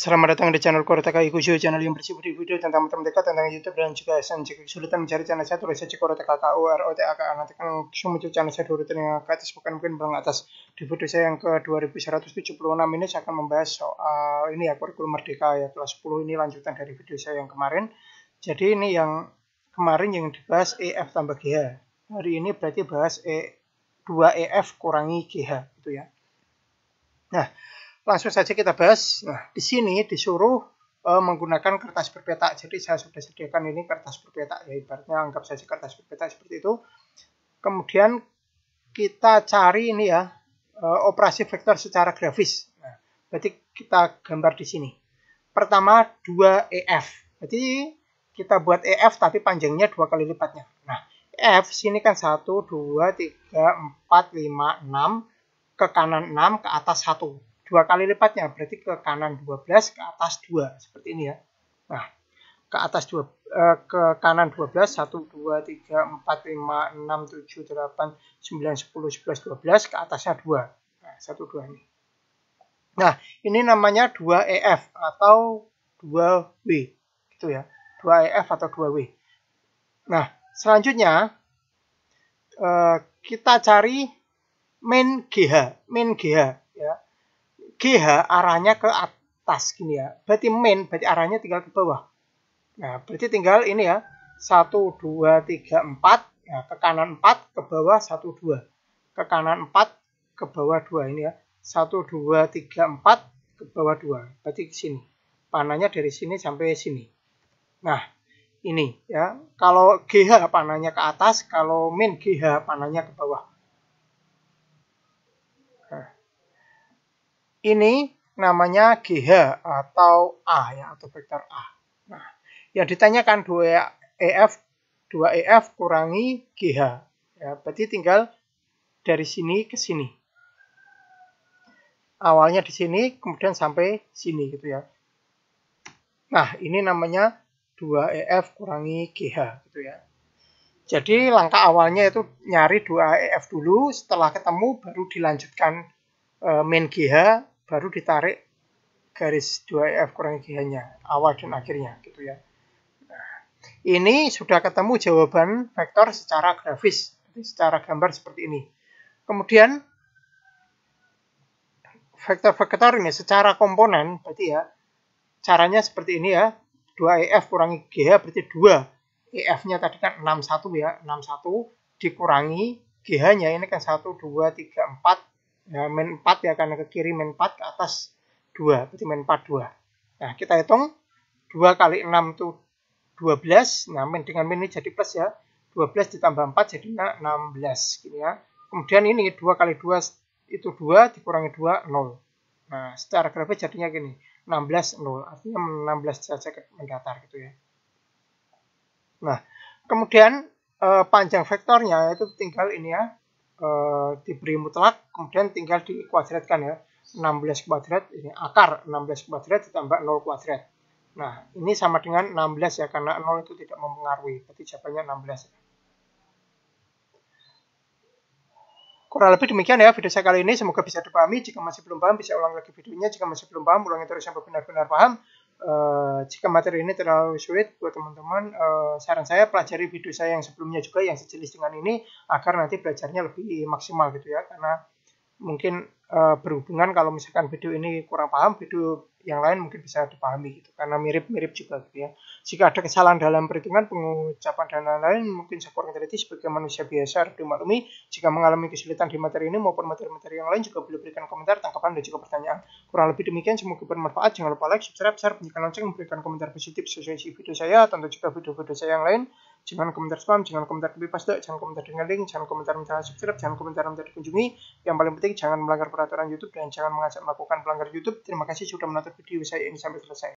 Selamat datang di channel Korotaka Ikusho, channel yang bersifat video tentang dekat, tentang YouTube, dan juga SNC. kesulitan mencari channel saya, tulis saja Korotaka KUROTAK. Nanti kan muncul channel saya dua yang ke atas, bukan mungkin belang atas. Di video saya yang ke 2176 ini saya akan membahas soal ini ya, kurikulum merdeka ya, kelas 10 ini lanjutan dari video saya yang kemarin. Jadi ini yang kemarin yang dibahas EF tambah GH. Hari ini berarti bahas E, 2EF kurangi GH, gitu ya. Nah, langsung saja kita bahas. Nah, di sini disuruh e, menggunakan kertas berpetak. Jadi saya sudah sediakan ini kertas berpetak ya ibaratnya anggap saja kertas berpetak seperti itu. Kemudian kita cari ini ya e, operasi vektor secara grafis. Nah, berarti kita gambar di sini. Pertama 2 EF. Berarti kita buat EF tapi panjangnya dua kali lipatnya. Nah, e F sini kan 1 2 3 4 5 6 ke kanan 6 ke atas 1 dua kali lipatnya berarti ke kanan 12 ke atas 2 seperti ini ya nah ke atas 2 eh, ke kanan 12 1 2 3 4 5 6 7 8 9 10 11 12 ke atasnya 2 nah 1 2 ini nah ini namanya 2EF atau 2W gitu ya 2EF atau 2W nah selanjutnya eh, kita cari min GH min GH GH arahnya ke atas gini ya. Berarti main, berarti arahnya tinggal ke bawah. Nah, berarti tinggal ini ya. 1, 2, 3, 4. ya, ke kanan 4, ke bawah 1, 2. Ke kanan 4, ke bawah 2 ini ya. 1, 2, 3, 4, ke bawah 2. Berarti ke sini. Panahnya dari sini sampai sini. Nah, ini ya. Kalau GH panahnya ke atas, kalau min GH panahnya ke bawah. Ini namanya GH atau A ya atau vektor A. Nah, yang ditanyakan 2EF 2EF kurangi GH. Ya, berarti tinggal dari sini ke sini. Awalnya di sini, kemudian sampai sini gitu ya. Nah, ini namanya 2EF kurangi GH gitu ya. Jadi langkah awalnya itu nyari 2EF dulu, setelah ketemu baru dilanjutkan e, main GH baru ditarik garis 2F kurang G-nya, awal dan akhirnya gitu ya. Nah, ini sudah ketemu jawaban vektor secara grafis, secara gambar seperti ini. Kemudian vektor-vektor ini secara komponen berarti ya caranya seperti ini ya. 2EF kurangi GH berarti 2. EF-nya tadi kan 61 ya, 61 dikurangi GH-nya ini kan 1 2 3 4 Nah, main 4 ya karena ke kiri main 4 ke atas 2, berarti main 4 2. Nah, kita hitung 2 kali 6 itu 12. Nah, main dengan min ini jadi plus ya. 12 ditambah 4 jadi 16 gini ya. Kemudian ini 2 kali 2 itu 2 dikurangi 2 0. Nah, secara grafis jadinya gini. 16 0 artinya 16 derajat mendatar gitu ya. Nah, kemudian eh, panjang vektornya itu tinggal ini ya, e, diberi mutlak kemudian tinggal dikuadratkan ya 16 kuadrat ini akar 16 kuadrat ditambah 0 kuadrat nah ini sama dengan 16 ya karena 0 itu tidak mempengaruhi berarti jawabannya 16 kurang lebih demikian ya video saya kali ini semoga bisa dipahami jika masih belum paham bisa ulang lagi videonya jika masih belum paham ulangi terus sampai benar-benar paham Eh, jika materi ini terlalu sulit buat teman-teman, uh, saran saya pelajari video saya yang sebelumnya juga yang sejenis dengan ini agar nanti belajarnya lebih maksimal gitu ya, karena mungkin uh, berhubungan kalau misalkan video ini kurang paham video yang lain mungkin bisa dipahami gitu karena mirip-mirip juga gitu ya jika ada kesalahan dalam perhitungan pengucapan dan lain-lain mungkin saya kurang teliti sebagai manusia biasa harus dimaklumi jika mengalami kesulitan di materi ini maupun materi-materi yang lain juga boleh berikan komentar tangkapan dan juga pertanyaan kurang lebih demikian semoga bermanfaat jangan lupa like subscribe share bunyikan lonceng memberikan komentar positif sesuai video saya tentu juga video-video saya yang lain jangan komentar spam, jangan komentar copy paste, jangan komentar dengan link, jangan komentar minta subscribe, jangan komentar minta dikunjungi. Yang paling penting jangan melanggar peraturan YouTube dan jangan mengajak melakukan pelanggar YouTube. Terima kasih sudah menonton video saya ini sampai selesai.